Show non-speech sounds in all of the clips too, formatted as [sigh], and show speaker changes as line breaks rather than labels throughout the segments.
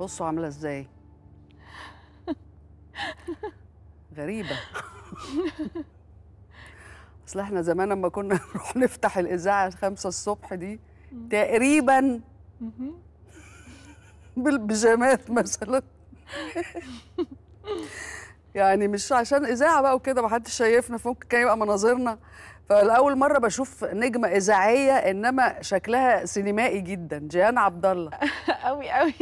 بصوا عامله ازاي غريبه اصل احنا زمان لما كنا [laughs] نروح نفتح الاذاعه خمسة الصبح دي تقريبا بالبيجامات مثلا يعني مش عشان اذاعه بقى وكده ما حدش شايفنا فممكن كان يبقى مناظرنا فالاول مره بشوف نجمه اذاعيه انما شكلها سينمائي جدا جيان عبد الله
قوي [laughs] قوي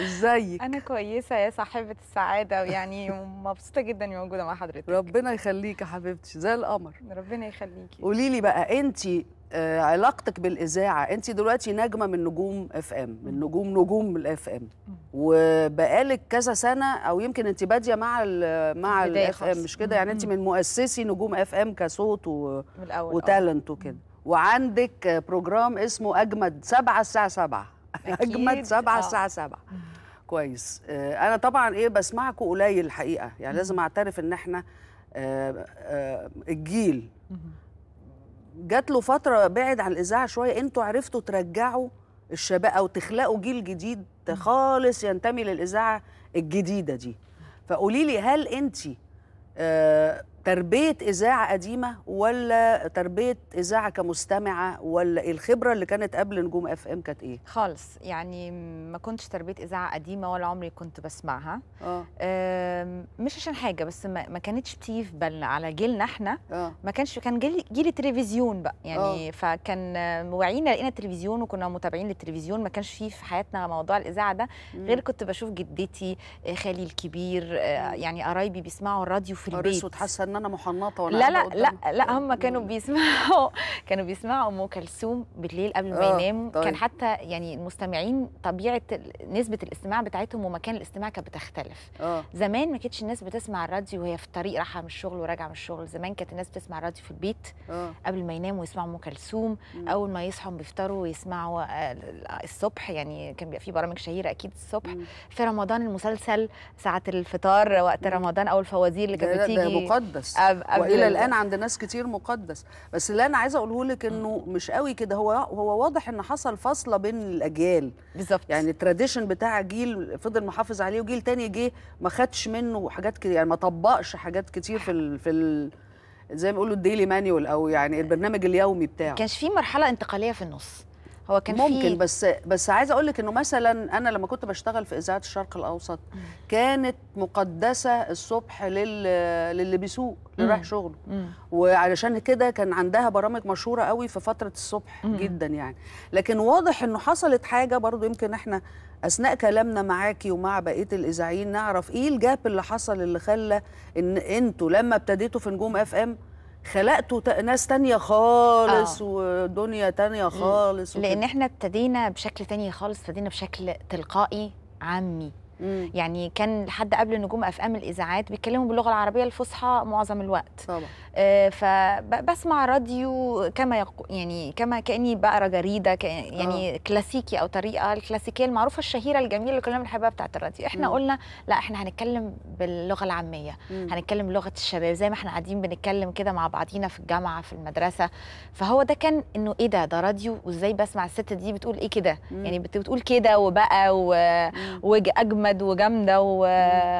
ازيك انا كويسه يا صاحبه السعاده ويعني مبسوطه جدا اني موجوده مع حضرتك ربنا يخليك يا حبيبتي زي القمر ربنا يخليكي
قولي لي بقى انت آه، علاقتك بالاذاعه انت دلوقتي نجمه من نجوم اف ام من نجوم نجوم الاف ام وبقالك كذا سنه او يمكن انت باديه مع الـ مع الاف ام مش كده يعني انت من مؤسسي نجوم اف ام كصوت وتالنت أه. وكده وعندك بروجرام اسمه اجمد سبعة الساعه 7 [laughs] اجمد سبعة أه. الساعه 7 كويس انا طبعا ايه بسمعكم قليل الحقيقه يعني لازم اعترف ان احنا الجيل جات له فتره بعد عن الاذاعه شويه انتوا عرفتوا ترجعوا الشباب او تخلقوا جيل جديد خالص ينتمي للاذاعه الجديده دي فقولي لي هل انت آه تربيه اذاعه قديمه ولا تربيه اذاعه كمستمعه ولا إيه الخبره اللي كانت قبل نجوم اف ام كانت ايه
خالص يعني ما كنتش تربيه اذاعه قديمه ولا عمري كنت بسمعها اه مش عشان حاجه بس ما, ما كانتش بتيجي في بالنا على جيلنا احنا أوه. ما كانش كان جيل جيل التلفزيون بقى يعني أوه. فكان وعينا لقينا التلفزيون وكنا متابعين للتلفزيون ما كانش فيه في حياتنا موضوع الاذاعه ده مم. غير كنت بشوف جدتي آه، خالي الكبير آه، يعني قرايبي بيسمعوا الراديو في البيت
ان انا محنطه ولا لا لا لا لا
هم كانوا بيسمعوا [laughs] كانوا بيسمعوا ام كلثوم بالليل قبل ما آه، يناموا طيب. كان حتى يعني المستمعين طبيعه نسبه الاستماع بتاعتهم ومكان الاستماع كانت بتختلف أوه. زمان ما كانتش الناس بتسمع الراديو وهي في الطريق رايحه من الشغل وراجعه من الشغل زمان كانت الناس بتسمع الراديو في البيت أوه. قبل ما يناموا يسمعوا ام كلثوم اول ما يصحوا بيفطروا ويسمعوا آه، الصبح يعني كان بيبقى في برامج شهيره اكيد الصبح مم. في رمضان المسلسل ساعه الفطار وقت مم. رمضان او الفوازير اللي كانت بتيجي ده مقدس مقدس أب والى الان
عند ناس كتير مقدس بس اللي انا عايزه اقوله لك انه مش قوي كده هو هو واضح ان حصل فاصله بين الاجيال بالظبط يعني التراديشن بتاع جيل فضل محافظ عليه وجيل تاني جه ما خدش منه حاجات كده يعني ما طبقش حاجات كتير في الـ في الـ زي ما بيقولوا الديلي مانيول او يعني البرنامج اليومي بتاعه كانش
في مرحله انتقاليه في النص هو كان ممكن فيه
بس بس عايزه اقول لك انه مثلا انا لما كنت بشتغل في اذاعه الشرق الاوسط مم. كانت مقدسه الصبح لل... للي بيسوق اللي رايح شغله وعلشان كده كان عندها برامج مشهوره قوي في فتره الصبح مم. جدا يعني لكن واضح انه حصلت حاجه برضو يمكن احنا اثناء كلامنا معاكي ومع بقيه الاذاعيين نعرف ايه الجاب اللي حصل اللي خلى ان انتوا لما ابتديتوا في نجوم اف ام خلقتوا
ناس تانية خالص آه. ودنيا تانية خالص لأن احنا ابتدينا بشكل تاني خالص ابتدينا بشكل تلقائي عامي يعني كان لحد قبل نجوم افلام الاذاعات بيتكلموا باللغه العربيه الفصحى معظم الوقت طبعا آه فبسمع راديو كما يعني كما كاني بقرا جريده يعني أوه. كلاسيكي او طريقه الكلاسيكيه المعروفه الشهيره الجميله اللي كلنا بنحبها بتاعه الراديو احنا مم. قلنا لا احنا هنتكلم باللغه العاميه مم. هنتكلم بلغه الشباب زي ما احنا قاعدين بنتكلم كده مع بعضينا في الجامعه في المدرسه فهو ده كان انه ايه ده ده راديو وازاي بسمع الست دي بتقول ايه كده يعني بتقول كده وبقى و... واجمل مجمد وجامده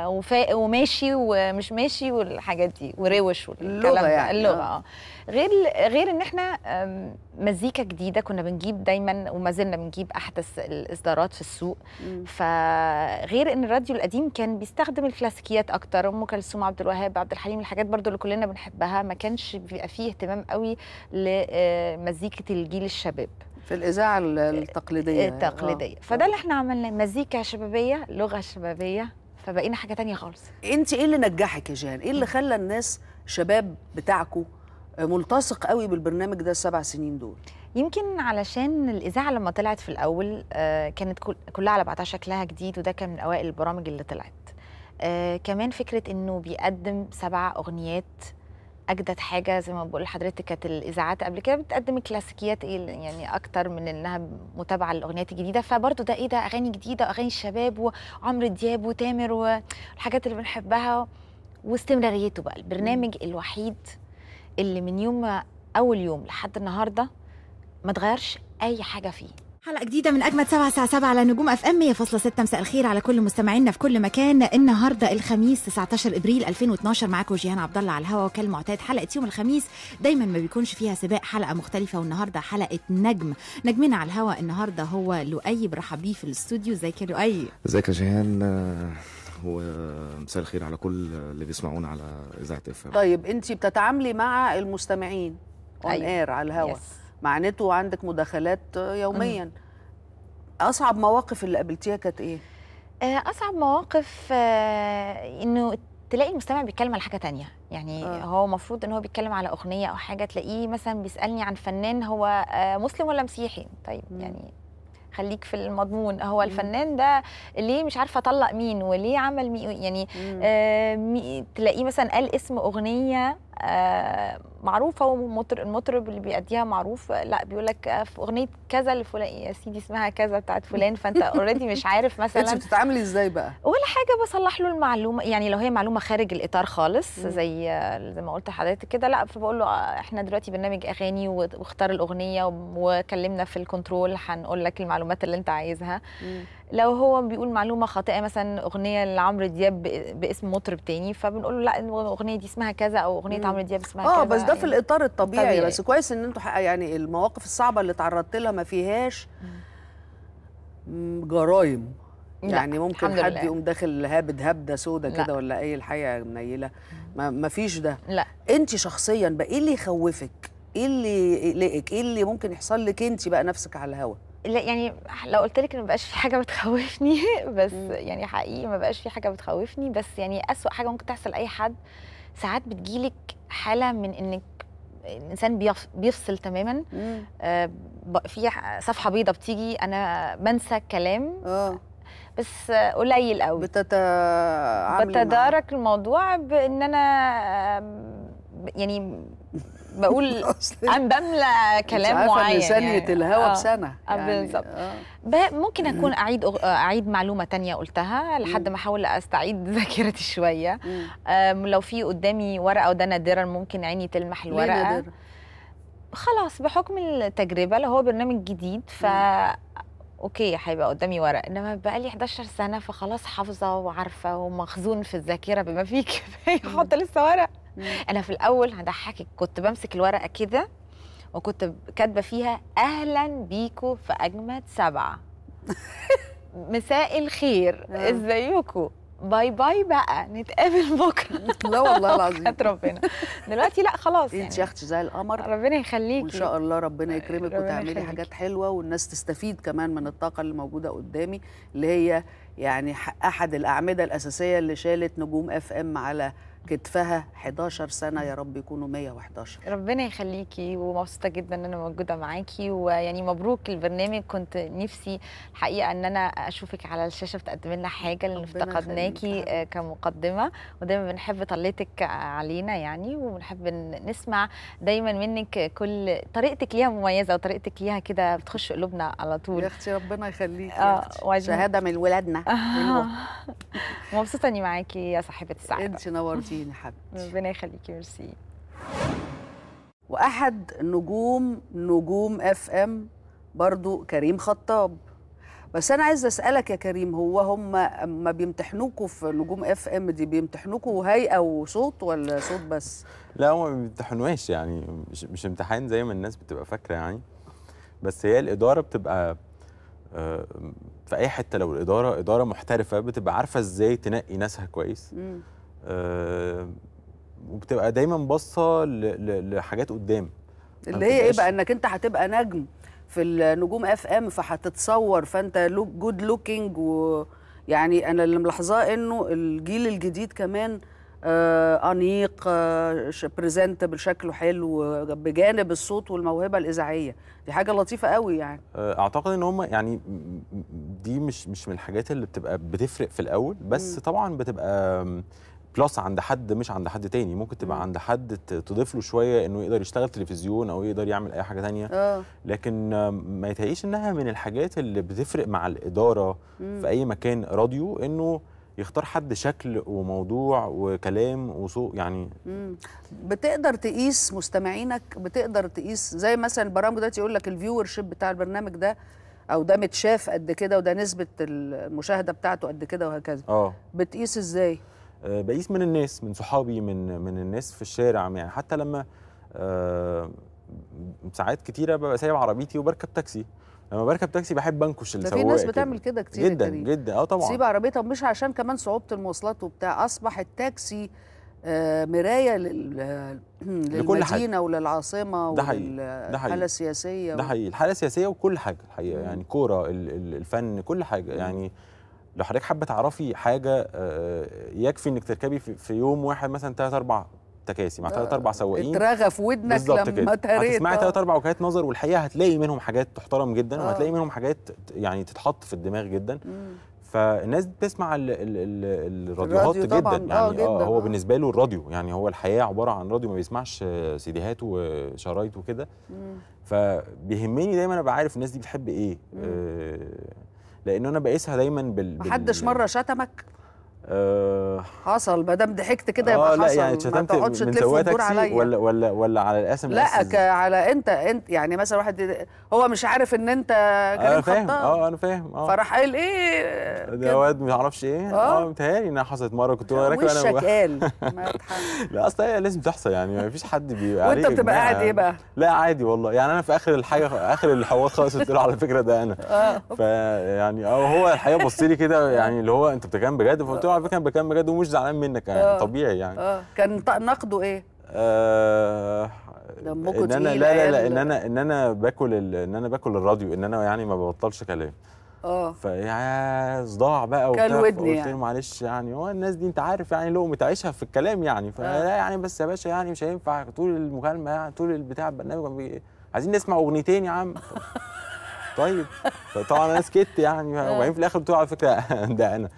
وفا... وماشي ومش ماشي والحاجات دي وروش والكلام ده يعني. اللغه اه, آه. غير غير ان احنا مزيكا جديده كنا بنجيب دايما وما زلنا بنجيب احدث الاصدارات في السوق فغير ان الراديو القديم كان بيستخدم الكلاسيكيات اكتر ام كلثوم عبد الوهاب عبد الحليم الحاجات برضو اللي كلنا بنحبها ما كانش بيبقى فيه اهتمام قوي لمزيكه آه، الجيل الشباب في الاذاعه التقليديه التقليديه يعني. آه. فده اللي احنا عملناه مزيكا شبابيه لغه شبابيه فبقينا حاجه تانية خالص
انت ايه اللي نجحك يا جان ايه اللي خلى الناس شباب بتاعكو
ملتصق
قوي بالبرنامج ده السبع سنين دول
يمكن علشان الاذاعه لما طلعت في الاول آه، كانت كلها على بعضها شكلها جديد وده كان من اوائل البرامج اللي طلعت آه، كمان فكره انه بيقدم سبع اغنيات اجدد حاجه زي ما بقول لحضرتك كانت الاذاعات قبل كده بتقدم كلاسيكيات ايه يعني اكتر من انها متابعه للاغنيات الجديده فبرضه ده ايه ده اغاني جديده اغاني الشباب وعمرو دياب وتامر والحاجات اللي بنحبها واستمراريته بقى البرنامج الوحيد اللي من يوم اول يوم لحد النهارده ما تغيرش اي حاجه فيه حلقة جديدة من أجمد سبعة ساعة 7 على نجوم أف أم ستة مساء الخير على كل مستمعينا في كل مكان النهاردة الخميس 19 إبريل 2012 معاكم جيهان عبد الله على الهواء وكالمعتاد حلقة يوم الخميس دايما ما بيكونش فيها سباق حلقة مختلفة والنهاردة حلقة نجم نجمنا على الهواء النهاردة هو لؤي برحب بيه في الاستوديو ازيك يا لؤي ازيك يا جيهان آه، ومساء الخير على كل اللي بيسمعونا على إذاعة اف
طيب أنت بتتعاملي مع المستمعين
اون اير أيوة. على الهواء yes.
معناته عندك مداخلات يوميا اصعب مواقف اللي قابلتيها كانت ايه
آه، اصعب مواقف آه، انه تلاقي المستمع بيتكلم على حاجه تانية يعني آه. هو المفروض ان هو بيتكلم على اغنيه او حاجه تلاقيه مثلا بيسالني عن فنان هو آه، مسلم ولا مسيحي طيب م. يعني خليك في المضمون هو الفنان ده ليه مش عارفه اطلق مين وليه عمل مين يعني آه تلاقيه مثلا قال اسم اغنيه آه، معروفه والمطرب اللي بيأديها معروف لا بيقول لك آه، في اغنيه كذا لفلان يا سيدي اسمها كذا بتاعت فلان فانت اوريدي مش عارف [laughs] مثلا انت بتتعاملي ازاي بقى ولا حاجه بصلح له المعلومه يعني لو هي معلومه خارج الاطار خالص زي زي ما قلت لحضرتك كده لا فبقول له آه، احنا دلوقتي برنامج اغاني واختار الاغنيه وكلمنا في الكنترول هنقول لك المعلومات اللي انت عايزها لو هو بيقول معلومه خاطئه مثلا اغنيه لعمرو دياب باسم مطرب تاني فبنقول له لا الاغنيه دي اسمها كذا او اغنيه عمرو دياب اسمها اه بس ده في يعني
الاطار الطبيعي, الطبيعي. بس كويس ان انتوا يعني المواقف الصعبه اللي تعرضت لها ما فيهاش جرايم
يعني ممكن حد لله. يقوم
داخل هابد هبده سودة كده ولا اي الحقيقه منيله ما فيش ده لا انت شخصيا بقى ايه اللي يخوفك ايه اللي يقلقك ايه اللي ممكن يحصل لك انت بقى نفسك على الهوا
لا يعني لو قلت لك ان مبقاش [laughs] يعني في حاجه بتخوفني بس يعني حقيقي مبقاش في حاجه بتخوفني بس يعني اسوء حاجه ممكن تحصل لاي حد ساعات بتجيلك حاله من انك الانسان بيفصل تماما آه في صفحه بيضه بتيجي انا بنسى الكلام أوه. بس قليل قوي بتت... بتدارك الموضوع بان انا آه، يعني بقول [laughs] أنا بملى كلام معين ثانية الهوا يعني. آه. بسنة يعني آه، بالظبط آه. ممكن أكون أعيد أغ... أعيد معلومة تانية قلتها لحد ما أحاول أستعيد [laughs] ذاكرتي شوية لو في قدامي ورقة وده نادرا ممكن عيني تلمح الورقة ليه خلاص بحكم التجربة لو هو برنامج جديد ف اوكي هيبقى قدامي ورق انما بقى لي 11 سنه فخلاص حافظه وعارفه ومخزون في الذاكره بما فيه [laughs] كفايه احط لسه ورق انا في الاول هضحكك كنت بمسك الورقه كده وكنت كاتبه فيها اهلا بيكو في اجمد سبعه [laughs] مساء الخير آه. ازيكم باي باي بقى نتقابل [laughs] بكره لا والله [laughs] العظيم ربنا دلوقتي لا خلاص يعني انت يا اختي زي
القمر ربنا يخليكي وان شاء الله ربنا آه، يكرمك وتعملي حاجات حلوه والناس تستفيد كمان من الطاقه اللي موجوده قدامي اللي هي يعني احد الاعمده الاساسيه اللي شالت نجوم اف ام على كتفها 11 سنه يا رب يكونوا 111
ربنا يخليكي ومبسوطه جدا ان انا موجوده معاكي ويعني مبروك البرنامج كنت نفسي الحقيقه ان انا اشوفك على الشاشه بتقدمي لنا حاجه لان افتقدناكي آه، كمقدمه ودايما بنحب طلتك علينا يعني وبنحب نسمع دايما منك كل طريقتك ليها مميزه وطريقتك ليها كده بتخش قلوبنا على طول يا اختي ربنا يخليكي اه شهاده من ولادنا آه. [laughs] مبسوطه اني معاكي يا صاحبه السعاده انت نورتي ميرسي حبيبتي ربنا يخليكي ميرسي
واحد نجوم نجوم اف ام برضو كريم خطاب بس انا عايزه اسالك يا كريم هو هم ما بيمتحنوكوا في نجوم اف ام دي بيمتحنوكوا هيئه وصوت ولا صوت بس
لا هم ما بيمتحنوهاش يعني مش, مش امتحان زي ما الناس بتبقى فاكره يعني بس هي الاداره بتبقى آه، في اي حته لو الاداره اداره محترفه بتبقى عارفه ازاي تنقي ناسها كويس آه، وبتبقى دايما باصه لحاجات قدام اللي هي ايه بقى
انك انت هتبقى نجم في النجوم اف ام فهتتصور فانت لوك جود لوكينج ويعني انا اللي ملاحظاه انه الجيل الجديد كمان آه انيق آه بريزنتبل شكله حلو بجانب الصوت والموهبه الاذاعيه دي حاجه لطيفه قوي يعني
آه، اعتقد ان هم يعني دي مش مش من الحاجات اللي بتبقى بتفرق في الاول بس م. طبعا بتبقى بلس عند حد مش عند حد تاني ممكن تبقى عند حد تضيف له شويه انه يقدر يشتغل تلفزيون او يقدر يعمل اي حاجه تانية آه. لكن ما يتهيأليش انها من الحاجات اللي بتفرق مع الاداره في اي مكان راديو انه يختار حد شكل وموضوع وكلام وصوت يعني
مم. بتقدر تقيس مستمعينك بتقدر تقيس زي مثلا البرامج دلوقتي يقول لك الفيور شيب بتاع البرنامج ده او ده متشاف قد كده وده نسبه المشاهده بتاعته قد كده وهكذا
اه بتقيس ازاي آه، بقيس من الناس من صحابي من من الناس في الشارع يعني حتى لما آه، ساعات كتيره ببقى سايب عربيتي وبركب تاكسي لما بركب تاكسي بحب انكش اللي سواقه في ناس بتعمل كده كتير جدا كريم. جدا اه طبعا تسيب
عربيتها مش عشان كمان صعوبه المواصلات وبتاع اصبح التاكسي آه، مرايه للمدينه وللعاصمه وللحاله السياسيه ده
حقيقي الحاله السياسيه وكل حاجه الحقيقه يعني الكوره الفن كل حاجه يعني لو حضرتك حابه تعرفي حاجه آه، يكفي انك تركبي في يوم واحد مثلا ثلاث اربع تكاسي مع ثلاث اربع سواقين اترغى في ودنك لما تهريت هتسمعي ثلاث آه. اربع وجهات نظر والحقيقه هتلاقي منهم حاجات تحترم جدا آه. وهتلاقي منهم حاجات يعني تتحط في الدماغ جدا مم. فالناس بتسمع الراديوهات جدا آه، يعني آه جداً. آه هو آه. بالنسبه له الراديو يعني هو الحياه عباره عن راديو ما بيسمعش سيديهات وشرايط وكده فبيهمني دايما ابقى عارف الناس دي بتحب ايه لانه انا بقيسها دايما بال محدش بال...
مره شتمك
أه
حصل ما دام ضحكت كده يبقى آه، حصل لا يعني تقعدش تلف سواق عليا ولا
ولا ولا على القاسم لا
على انت انت يعني مثلا واحد هو مش عارف ان انت آه، كريم خطاب اه
انا فاهم اه فراح
قال ايه
ده واد ما يعرفش ايه اه, آه متهيألي انها حصلت مره كنت راكب انا وشك قال [laughs] لا اصل هي لازم تحصل يعني ما فيش حد بيبقى وانت بتبقى قاعد ايه يعني. بقى؟ لا عادي والله يعني انا في اخر الحاجه اخر الحوار خالص قلت له على فكره ده انا اه فيعني اه هو الحقيقه بص لي كده يعني اللي هو انت بتتكلم بجد فقلت له على فكره انا بكلم بجد ومش زعلان منك يعني أوه. طبيعي يعني أوه.
كان نقده ايه؟
آه ان انا لا لا لا ان انا ان انا باكل ال... ان انا باكل الراديو ان انا يعني ما ببطلش كلام اه فيا صداع بقى وبتاع كان ودني قلت يعني. معلش يعني هو الناس دي انت عارف يعني لو متعيشها في الكلام يعني فلا آه. يعني بس يا باشا يعني مش هينفع طول المكالمه يعني طول البتاع البرنامج عايزين نسمع اغنيتين يا عم [laughs] طيب طبعا انا سكت يعني [laughs] وبعدين في الاخر قلت على فكره [laughs] ده انا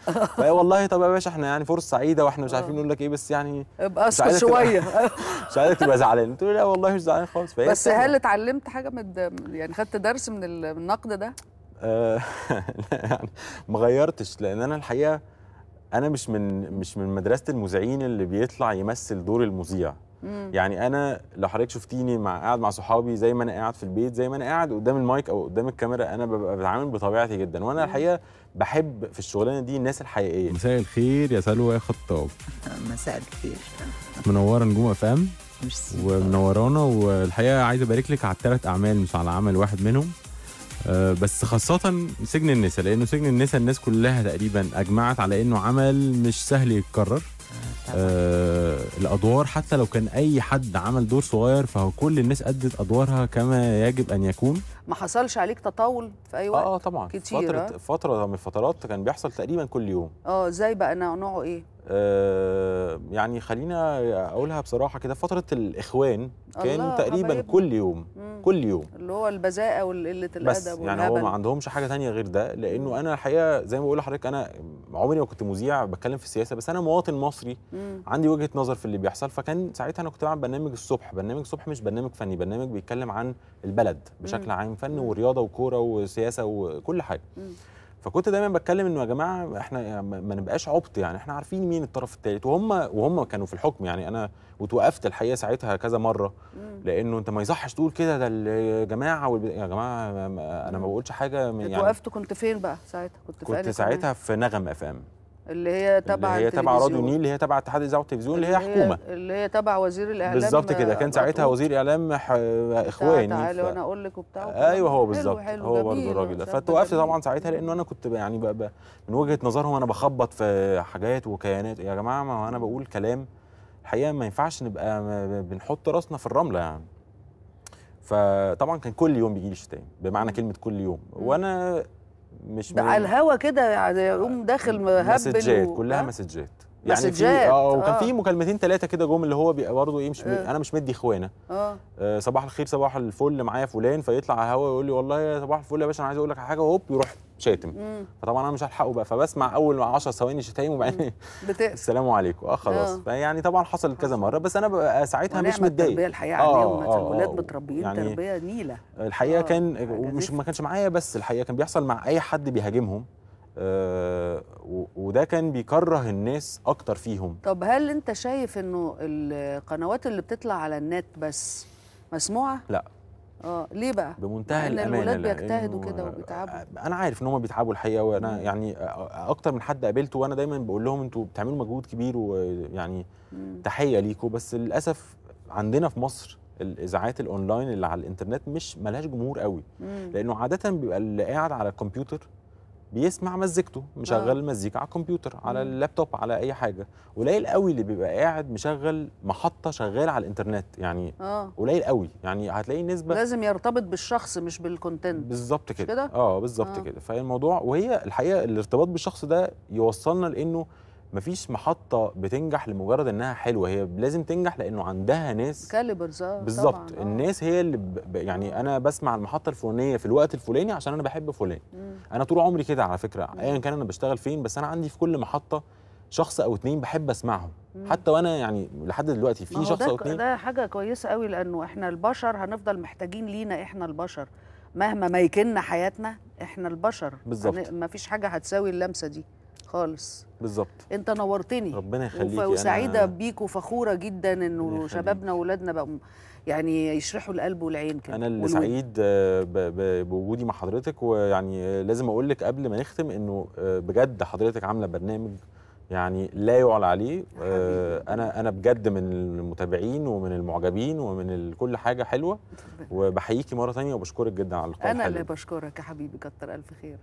والله طب يا باشا احنا يعني فرصه سعيده واحنا مش عارفين آه. نقول لك ايه بس يعني ابقى اسكت شويه [laughs] مش عايزك تبقى زعلان قلت له لا والله مش زعلان خالص بس هل
اتعلمت حاجه من يعني خدت درس من النقد ده؟
لا آه، يعني ما غيرتش لان انا الحقيقه انا مش من مش من مدرسه المذيعين اللي بيطلع يمثل دور المذيع مم. يعني انا لو حضرتك شفتيني مع قاعد مع صحابي زي ما انا قاعد في البيت زي ما انا قاعد قدام المايك او قدام الكاميرا انا ببقى بتعامل بطبيعتي جدا وانا مم. الحقيقه بحب في الشغلانه دي الناس الحقيقيه مساء الخير يا سلوى يا خطاب [laughs] مساء الخير منوره نجوم اف ام ومنورانا والحقيقه عايز ابارك لك على الثلاث اعمال مش على عمل واحد منهم آه، بس خاصة سجن النساء لأنه سجن النساء الناس كلها تقريبا أجمعت على أنه عمل مش سهل يتكرر آه،, آه الادوار حتى لو كان اي حد عمل دور صغير فهو كل الناس ادت ادوارها كما يجب ان يكون
ما حصلش عليك تطاول في اي وقت اه,
آه، طبعا كتير فتره آه. فتره من الفترات كان بيحصل تقريبا كل يوم
اه ازاي بقى نوعه ايه
آه، يعني خلينا اقولها بصراحه كده فتره الاخوان كان تقريبا حبيبنا. كل يوم مم. كل يوم
اللي هو البذاءه وقله الادب بس يعني هو ما
عندهمش حاجه تانية غير ده لانه انا الحقيقه زي ما بقول لحضرتك انا عمري ما كنت مذيع بتكلم في السياسه بس انا مواطن مصري مم. عندي وجهه نظر في اللي بيحصل فكان ساعتها انا كنت بعمل برنامج الصبح برنامج الصبح مش برنامج فني برنامج بيتكلم عن البلد بشكل مم. عام فن ورياضه وكوره وسياسه وكل حاجه مم. فكنت دايما بتكلم انه يا جماعه احنا ما نبقاش عبط يعني احنا عارفين مين الطرف الثالث وهم وهم كانوا في الحكم يعني انا وتوقفت الحقيقه ساعتها كذا مره لانه انت ما يصحش تقول كده ده الجماعه والب... يا جماعه انا ما بقولش حاجه من يعني وقفت
كنت فين بقى ساعتها كنت, كنت في كنت ساعتها
في نغم اف ام
اللي هي تبع اللي هي تبع راديو نيل اللي
هي تبع اتحاد الاذاعه والتلفزيون اللي, هي حكومه
اللي هي تبع وزير الاعلام بالظبط كده كان ساعتها
وزير اعلام اخواني تعالى وانا
اقول لك وبتاع
ايوه هو بالظبط هو برضه الراجل ده فاتوقفت طبعا ساعتها لانه انا كنت يعني بقى بقى من وجهه نظرهم انا بخبط في حاجات وكيانات يا جماعه ما انا بقول كلام الحقيقه ما ينفعش نبقى بنحط راسنا في الرمله يعني فطبعا كان كل يوم بيجي لي شتايم بمعنى كلمه كل يوم وانا مش على
الهوا كده يعني يقوم داخل هبل مسجات و...
كلها مسجات يعني في اه وكان آه. في مكالمتين ثلاثه كده جم اللي هو برضه ايه مش م... آه. انا مش مدي اخوانه آه. اه صباح الخير صباح الفل معايا فلان فيطلع على الهوا يقول لي والله يا صباح الفل يا باشا انا عايز اقول لك على حاجه هوب يروح شاتم مم. فطبعا انا مش هلحقه بقى فبسمع اول 10 ثواني شتايم وبعدين السلام عليكم اه خلاص فيعني طبعا حصلت كذا مره بس انا ببقى ساعتها مش متضايق التربيه الحقيقه آه عليهم آه الولاد متربيين يعني تربيه نيله الحقيقه آه كان ومش ما كانش معايا بس الحقيقه كان بيحصل مع اي حد بيهاجمهم آه وده كان بيكره الناس اكتر فيهم
طب هل انت شايف انه القنوات اللي بتطلع على النت بس مسموعه لا اه ليه بقى
بمنتهى الامانه لان الولاد بيجتهدوا
كده وبيتعبوا آه،
انا عارف ان هم بيتعبوا الحقيقه وانا يعني اكتر من حد قابلته وانا دايما بقول لهم انتوا بتعملوا مجهود كبير ويعني تحيه ليكم بس للاسف عندنا في مصر الاذاعات الاونلاين اللي على الانترنت مش ملهاش جمهور قوي مم. لانه عاده بيبقى اللي قاعد على الكمبيوتر بيسمع مزيكته مشغل آه. مزيكا على الكمبيوتر على اللابتوب على اي حاجه قليل قوي اللي بيبقى قاعد مشغل محطه شغاله على الانترنت يعني آه. قليل قوي يعني هتلاقي نسبه لازم يرتبط بالشخص مش بالكونتنت بالظبط كده اه بالظبط آه. كده فالموضوع وهي الحقيقه الارتباط بالشخص ده يوصلنا لانه مفيش محطه بتنجح لمجرد انها حلوه هي لازم تنجح لانه عندها ناس كاليبرز
بالظبط
آه. الناس هي اللي ب... يعني انا بسمع المحطه الفلانيه في الوقت الفلاني عشان انا بحب فلان انا طول عمري كده على فكره ايا كان انا بشتغل فين بس انا عندي في كل محطه شخص او اتنين بحب اسمعهم مم. حتى وانا يعني لحد دلوقتي في شخص او اتنين ده
حاجه كويسه قوي لانه احنا البشر هنفضل محتاجين لينا احنا البشر مهما يكن حياتنا احنا البشر بالظبط مفيش حاجه هتساوي اللمسه دي خالص بالظبط انت نورتني ربنا يخليك وسعيده أنا... بيك وفخوره جدا انه شبابنا واولادنا بقوا يعني يشرحوا
القلب والعين كده انا اللي والو... سعيد آه، بوجودي مع حضرتك ويعني لازم اقول لك قبل ما نختم انه آه، بجد حضرتك عامله برنامج يعني لا يعلى عليه آه انا انا بجد من المتابعين ومن المعجبين ومن كل حاجه حلوه وبحييكي مره ثانيه وبشكرك جدا على اللقاء انا الحلو. اللي
بشكرك يا حبيبي كتر الف خير